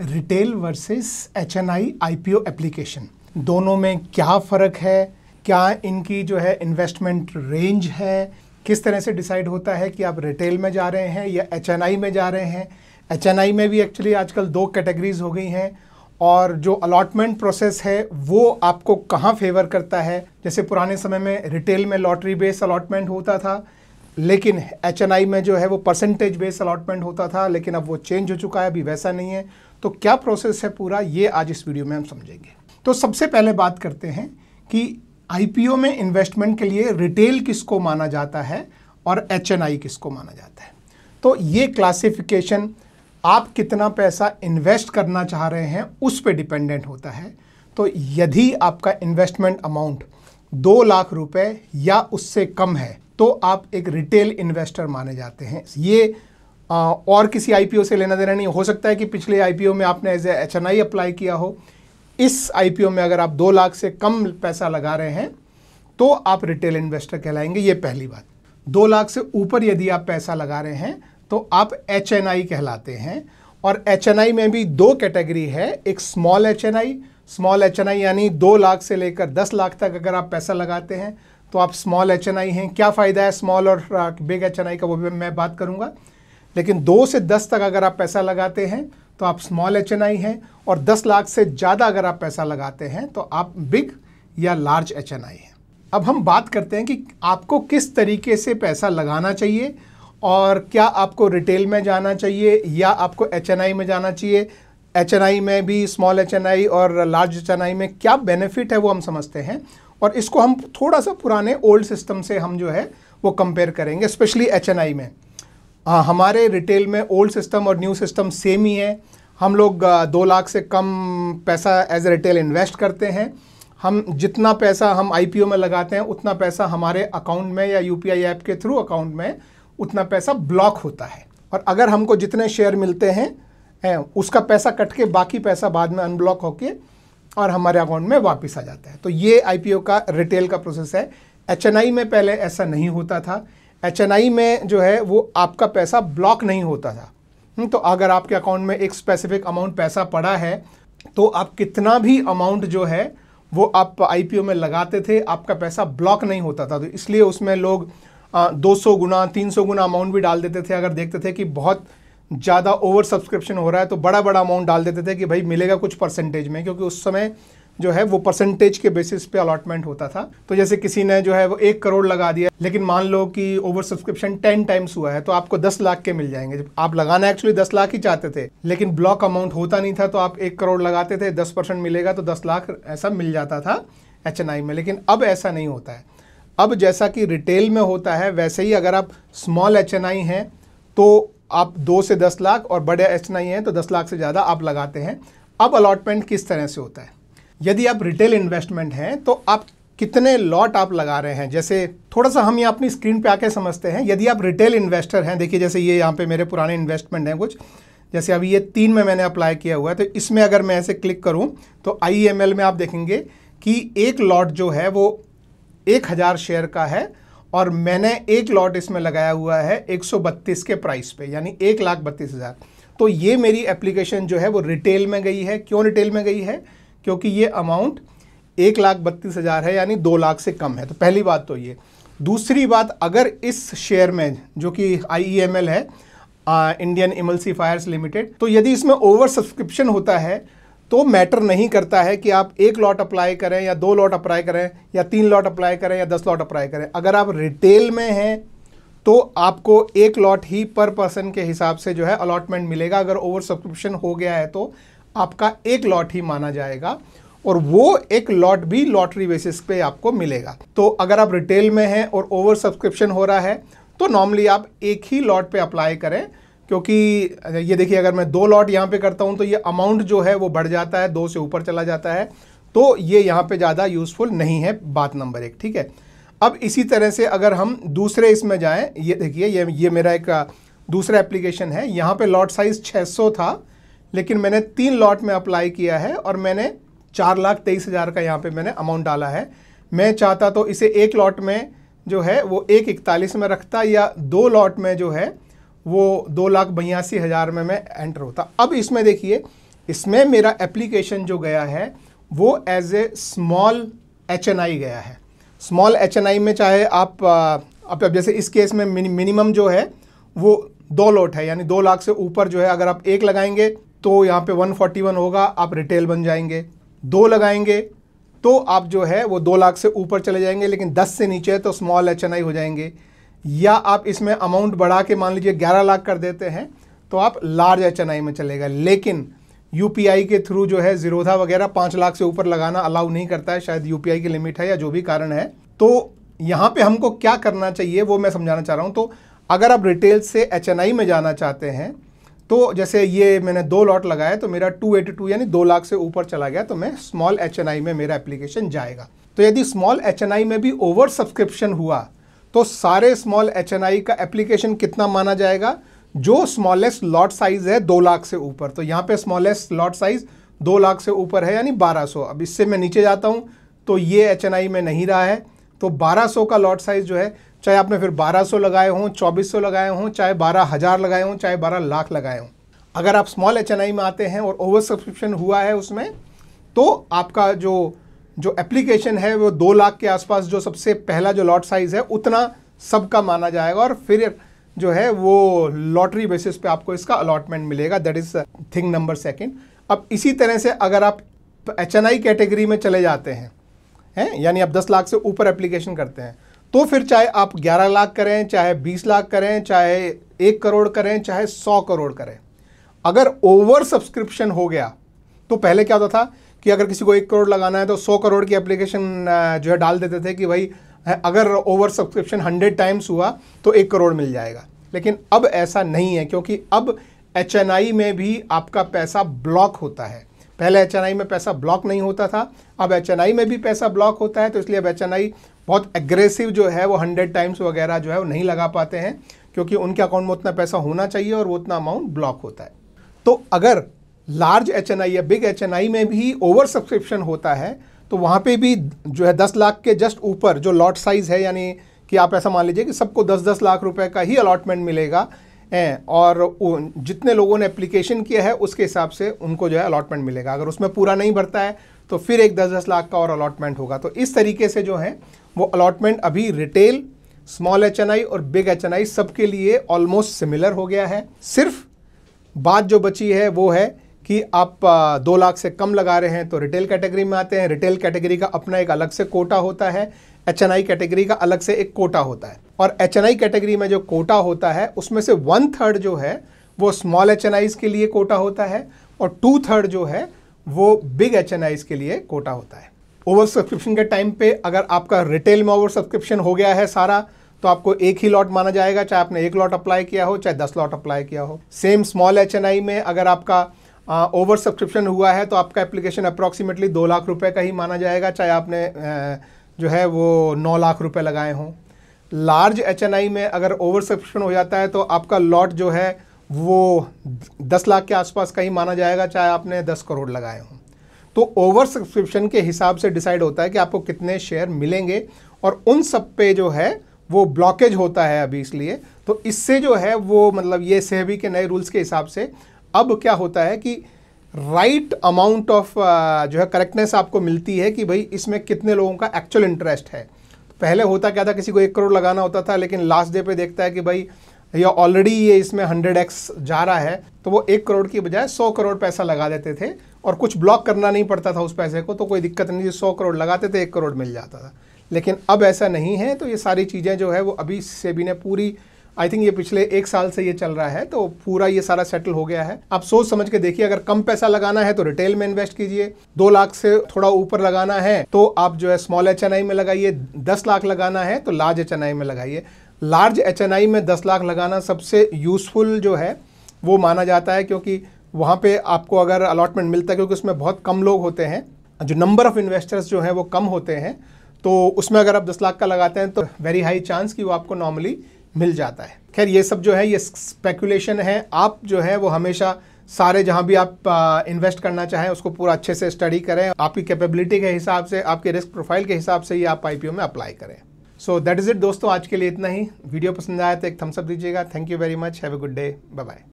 retail versus P O application दोनों में क्या फ़र्क है क्या इनकी जो है इन्वेस्टमेंट रेंज है किस तरह से डिसाइड होता है कि आप रिटेल में जा रहे हैं या एच में जा रहे हैं एच में भी एक्चुअली आजकल दो कैटेगरीज हो गई हैं और जो अलॉटमेंट प्रोसेस है वो आपको कहाँ फेवर करता है जैसे पुराने समय में रिटेल में लॉटरी बेस्ड अलॉटमेंट होता था लेकिन एच में जो है वो परसेंटेज बेस अलॉटमेंट होता था लेकिन अब वो चेंज हो चुका है अभी वैसा नहीं है तो क्या प्रोसेस है पूरा ये आज इस वीडियो में हम समझेंगे तो सबसे पहले बात करते हैं कि आई में इन्वेस्टमेंट के लिए रिटेल किसको माना जाता है और एच किसको माना जाता है तो ये क्लासिफिकेशन आप कितना पैसा इन्वेस्ट करना चाह रहे हैं उस पर डिपेंडेंट होता है तो यदि आपका इन्वेस्टमेंट अमाउंट दो लाख रुपए या उससे कम है तो आप एक रिटेल इन्वेस्टर माने जाते हैं ये आ, और किसी आईपीओ से लेना देना नहीं हो सकता है कि पिछले आईपीओ में आपने as H N I apply किया हो इस आईपीओ में अगर आप दो लाख से कम पैसा लगा रहे हैं तो आप रिटेल इन्वेस्टर कहलाएंगे ये पहली बात दो लाख से ऊपर यदि आप पैसा लगा रहे हैं तो आप एच कहलाते हैं और एच में भी दो कैटेगरी है एक स्मॉल एच स्मॉल एच यानी दो लाख से लेकर दस लाख तक अगर आप पैसा लगाते हैं तो आप स्मॉल एच एन आई हैं क्या फ़ायदा है स्मॉल और बिग एच एन आई का वो भी मैं बात करूंगा लेकिन दो से दस तक अगर आप पैसा लगाते हैं तो आप स्मॉल एच एन आई हैं और दस लाख से ज़्यादा अगर आप पैसा लगाते हैं तो आप बिग या लार्ज एच एन आई हैं अब हम बात करते हैं कि आपको किस तरीके से पैसा लगाना चाहिए और क्या आपको रिटेल में जाना चाहिए या आपको एच एन आई में जाना चाहिए एच एन आई में भी स्मॉल एच एन आई और लार्ज एच एन आई में क्या बेनिफिट है वो हम समझते हैं और इसको हम थोड़ा सा पुराने ओल्ड सिस्टम से हम जो है वो कंपेयर करेंगे स्पेशली एच में आ, हमारे रिटेल में ओल्ड सिस्टम और न्यू सिस्टम सेम ही है हम लोग दो लाख से कम पैसा एज ए रिटेल इन्वेस्ट करते हैं हम जितना पैसा हम ओ में लगाते हैं उतना पैसा हमारे अकाउंट में या आई ऐप के थ्रू अकाउंट में उतना पैसा ब्लॉक होता है और अगर हमको जितने शेयर मिलते हैं उसका पैसा कट के बाकी पैसा बाद में अनब्लॉक होके और हमारे अकाउंट में वापस आ जाता है तो ये आई का रिटेल का प्रोसेस है एच में पहले ऐसा नहीं होता था एच में जो है वो आपका पैसा ब्लॉक नहीं होता था हम्म, तो अगर आपके अकाउंट में एक स्पेसिफिक अमाउंट पैसा पड़ा है तो आप कितना भी अमाउंट जो है वो आप आई में लगाते थे आपका पैसा ब्लॉक नहीं होता था तो इसलिए उसमें लोग दो सौ गुना तीन सौ गुना अमाउंट भी डाल देते थे अगर देखते थे कि बहुत ज़्यादा ओवर सब्सक्रिप्शन हो रहा है तो बड़ा बड़ा अमाउंट डाल देते थे कि भाई मिलेगा कुछ परसेंटेज में क्योंकि उस समय जो है वो परसेंटेज के बेसिस पे अलॉटमेंट होता था तो जैसे किसी ने जो है वो एक करोड़ लगा दिया लेकिन मान लो कि ओवर सब्सक्रिप्शन टेन टाइम्स हुआ है तो आपको दस लाख के मिल जाएंगे जब आप लगाना एक्चुअली दस लाख ही चाहते थे लेकिन ब्लॉक अमाउंट होता नहीं था तो आप एक करोड़ लगाते थे दस परसेंट मिलेगा तो दस लाख ऐसा मिल जाता था एच में लेकिन अब ऐसा नहीं होता है अब जैसा कि रिटेल में होता है वैसे ही अगर आप स्मॉल एच हैं तो आप दो से दस लाख और बड़े एच नहीं हैं तो दस लाख से ज़्यादा आप लगाते हैं अब अलॉटमेंट किस तरह से होता है यदि आप रिटेल इन्वेस्टमेंट हैं तो आप कितने लॉट आप लगा रहे हैं जैसे थोड़ा सा हम यहाँ अपनी स्क्रीन पे आके समझते हैं यदि आप रिटेल इन्वेस्टर हैं देखिए जैसे ये यहाँ पे मेरे पुराने इन्वेस्टमेंट हैं कुछ जैसे अभी ये तीन में मैंने अप्लाई किया हुआ है तो इसमें अगर मैं ऐसे क्लिक करूँ तो आई e में आप देखेंगे कि एक लॉट जो है वो एक हज़ार शेयर का है और मैंने एक लॉट इसमें लगाया हुआ है एक के प्राइस पे यानी एक लाख बत्तीस हज़ार तो ये मेरी एप्लीकेशन जो है वो रिटेल में गई है क्यों रिटेल में गई है क्योंकि ये अमाउंट एक लाख बत्तीस हज़ार है यानी दो लाख से कम है तो पहली बात तो ये दूसरी बात अगर इस शेयर में जो कि आई e है इंडियन इमल्सीफायर्स लिमिटेड तो यदि इसमें ओवर सब्सक्रिप्शन होता है तो मैटर नहीं करता है कि आप एक लॉट अप्लाई करें या दो लॉट अप्लाई करें या तीन लॉट अप्लाई करें या दस लॉट अप्लाई करें अगर आप रिटेल में हैं तो आपको एक लॉट ही पर पर्सन के हिसाब से जो है अलॉटमेंट मिलेगा अगर ओवर सब्सक्रिप्शन हो गया है तो आपका एक लॉट ही माना जाएगा और वो एक लॉट भी लॉटरी बेसिस पे आपको मिलेगा तो अगर आप रिटेल में हैं और ओवर सब्सक्रिप्शन हो रहा है तो नॉर्मली आप एक ही लॉट पे अप्लाई करें क्योंकि अच्छा, ये देखिए अगर मैं दो लॉट यहाँ पे करता हूँ तो ये अमाउंट जो है वो बढ़ जाता है दो से ऊपर चला जाता है तो ये यहाँ पे ज़्यादा यूज़फुल नहीं है बात नंबर एक ठीक है अब इसी तरह से अगर हम दूसरे इसमें जाएँ ये देखिए ये ये मेरा एक दूसरा एप्लीकेशन है यहाँ पे लॉट साइज़ छः था लेकिन मैंने तीन लॉट में अप्लाई किया है और मैंने चार लाख तेईस हज़ार का यहाँ पे मैंने अमाउंट डाला है मैं चाहता तो इसे एक लॉट में जो है वो एक इकतालीस में रखता या दो लॉट में जो है वो दो लाख बयासी हज़ार में मैं एंटर होता अब इसमें देखिए इसमें मेरा एप्लीकेशन जो गया है वो एज ए स्मॉल एच गया है स्मॉल एच में चाहे आप अब अब जैसे इस केस में मिनिमम जो है वो दो लोट है यानी दो लाख से ऊपर जो है अगर आप एक लगाएंगे तो यहाँ पे 141 होगा आप रिटेल बन जाएंगे दो लगाएंगे तो आप जो है वो दो लाख से ऊपर चले जाएंगे लेकिन दस से नीचे तो स्मॉल एच हो जाएंगे या आप इसमें अमाउंट बढ़ा के मान लीजिए ग्यारह लाख कर देते हैं तो आप लार्ज एच में चलेगा लेकिन यू के थ्रू जो है जीरोधा वगैरह पाँच लाख से ऊपर लगाना अलाउ नहीं करता है शायद यू की लिमिट है या जो भी कारण है तो यहाँ पे हमको क्या करना चाहिए वो मैं समझाना चाह रहा हूँ तो अगर आप रिटेल से एच में जाना चाहते हैं तो जैसे ये मैंने दो लॉट लगाया तो मेरा 282 यानी दो लाख से ऊपर चला गया तो मैं स्मॉल एच में मेरा एप्लीकेशन जाएगा तो यदि स्मॉल एच में भी ओवर सब्सक्रिप्शन हुआ तो सारे स्मॉल एच का एप्लीकेशन कितना माना जाएगा जो स्मॉलेस्ट लॉट साइज है दो लाख से ऊपर तो यहाँ पे स्मॉलेस्ट लॉट साइज दो लाख से ऊपर है यानी 1200 अब इससे मैं नीचे जाता हूँ तो ये एच में नहीं रहा है तो 1200 का लॉट साइज जो है चाहे आपने फिर 1200 लगाए हों 2400 लगाए हों चाहे 12000 लगाए हों चाहे 12 लाख लगाए हों अगर आप स्मॉल एच में आते हैं और ओवर सब्सक्रिप्शन हुआ है उसमें तो आपका जो जो एप्लीकेशन है वो दो लाख के आसपास जो सबसे पहला जो लॉट साइज़ है उतना सबका माना जाएगा और फिर जो है वो लॉटरी बेसिस पे आपको इसका अलॉटमेंट मिलेगा that is thing number second अब इसी तरह से अगर आप एच एन आई कैटेगरी में चले जाते हैं हैं यानी आप 10 लाख से ऊपर एप्लीकेशन करते हैं तो फिर चाहे आप 11 लाख करें चाहे 20 लाख करें चाहे एक करोड़ करें चाहे 100 करोड़ करें अगर ओवर सब्सक्रिप्शन हो गया तो पहले क्या होता था कि अगर किसी को एक करोड़ लगाना है तो सौ करोड़ की एप्लीकेशन जो है डाल देते थे कि भाई अगर ओवर सब्सक्रिप्शन हंड्रेड टाइम्स हुआ तो एक करोड़ मिल जाएगा लेकिन अब ऐसा नहीं है क्योंकि अब एच में भी आपका पैसा ब्लॉक होता है पहले एच में पैसा ब्लॉक नहीं होता था अब एच में भी पैसा ब्लॉक होता है तो इसलिए अब एच बहुत एग्रेसिव जो है वो हंड्रेड टाइम्स वगैरह जो है वो नहीं लगा पाते हैं क्योंकि उनके अकाउंट में उतना पैसा होना चाहिए और वो उतना अमाउंट ब्लॉक होता है तो अगर लार्ज एच या बिग एच में भी ओवर सब्सक्रिप्शन होता है तो वहाँ पे भी जो है दस लाख के जस्ट ऊपर जो लॉट साइज़ है यानी कि आप ऐसा मान लीजिए कि सबको दस दस लाख रुपए का ही अलॉटमेंट मिलेगा हैं और जितने लोगों ने एप्लीकेशन किया है उसके हिसाब से उनको जो है अलॉटमेंट मिलेगा अगर उसमें पूरा नहीं भरता है तो फिर एक दस दस लाख का और अलॉटमेंट होगा तो इस तरीके से जो है वो अलॉटमेंट अभी रिटेल स्मॉल एच और बिग एच सबके लिए ऑलमोस्ट सिमिलर हो गया है सिर्फ बात जो बची है वो है कि आप दो लाख से कम लगा रहे हैं तो रिटेल कैटेगरी में आते हैं रिटेल कैटेगरी का अपना एक अलग से कोटा होता है एच कैटेगरी का अलग से एक कोटा होता है और एच कैटेगरी में जो कोटा होता है उसमें से वन थर्ड जो है वो स्मॉल एच के लिए कोटा होता है और टू थर्ड जो है वो बिग एच के लिए कोटा होता है ओवर सब्सक्रिप्शन के टाइम पे अगर आपका रिटेल में ओवर सब्सक्रिप्शन हो गया है सारा तो आपको एक ही लॉट माना जाएगा चाहे आपने एक लॉट अप्लाई किया हो चाहे दस लॉट अप्लाई किया हो सेम स्मॉल एच में अगर आपका ओवर सब्सक्रिप्शन हुआ है तो आपका एप्लीकेशन अप्रॉक्सीमेटली दो लाख रुपए का ही माना जाएगा चाहे आपने जो है वो नौ लाख रुपए लगाए हों लार्ज एच में अगर ओवर सब्सक्रिप्शन हो जाता है तो आपका लॉट जो है वो दस लाख के आसपास का ही माना जाएगा चाहे आपने दस करोड़ लगाए हों तो ओवर सब्सक्रिप्शन के हिसाब से डिसाइड होता है कि आपको कितने शेयर मिलेंगे और उन सब पे जो है वो ब्लॉकेज होता है अभी इसलिए तो इससे जो है वो मतलब ये सेबी के नए रूल्स के हिसाब से अब क्या होता है कि राइट अमाउंट ऑफ जो है करेक्टनेस आपको मिलती है कि भाई इसमें कितने लोगों का एक्चुअल इंटरेस्ट है पहले होता क्या था किसी को एक करोड़ लगाना होता था लेकिन लास्ट डे पे देखता है कि भाई ये ऑलरेडी ये इसमें हंड्रेड एक्स जा रहा है तो वो एक करोड़ की बजाय सौ करोड़ पैसा लगा देते थे और कुछ ब्लॉक करना नहीं पड़ता था उस पैसे को तो कोई दिक्कत नहीं थी सौ करोड़ लगाते थे एक करोड़ मिल जाता था लेकिन अब ऐसा नहीं है तो ये सारी चीज़ें जो है वो अभी सेबी ने पूरी आई थिंक ये पिछले एक साल से ये चल रहा है तो पूरा ये सारा सेटल हो गया है आप सोच समझ के देखिए अगर कम पैसा लगाना है तो रिटेल में इन्वेस्ट कीजिए दो लाख से थोड़ा ऊपर लगाना है तो आप जो है स्मॉल एच में लगाइए दस लाख लगाना है तो लार्ज एच में लगाइए लार्ज एच में दस लाख लगाना सबसे यूजफुल जो है वो माना जाता है क्योंकि वहाँ पे आपको अगर अलॉटमेंट मिलता है क्योंकि उसमें बहुत कम लोग होते हैं जो नंबर ऑफ़ इन्वेस्टर्स जो हैं वो कम होते हैं तो उसमें अगर आप दस लाख का लगाते हैं तो वेरी हाई चांस कि वो आपको नॉर्मली मिल जाता है खैर ये सब जो है ये स्पेकुलेशन है आप जो है वो हमेशा सारे जहाँ भी आप इन्वेस्ट करना चाहें उसको पूरा अच्छे से स्टडी करें आपकी कैपेबिलिटी के हिसाब से आपके रिस्क प्रोफाइल के हिसाब से ही आप आईपीओ में अप्लाई करें सो दैट इज़ इट दोस्तों आज के लिए इतना ही वीडियो पसंद आया तो एक थम्सअप दीजिएगा thank you very much have a good day bye bye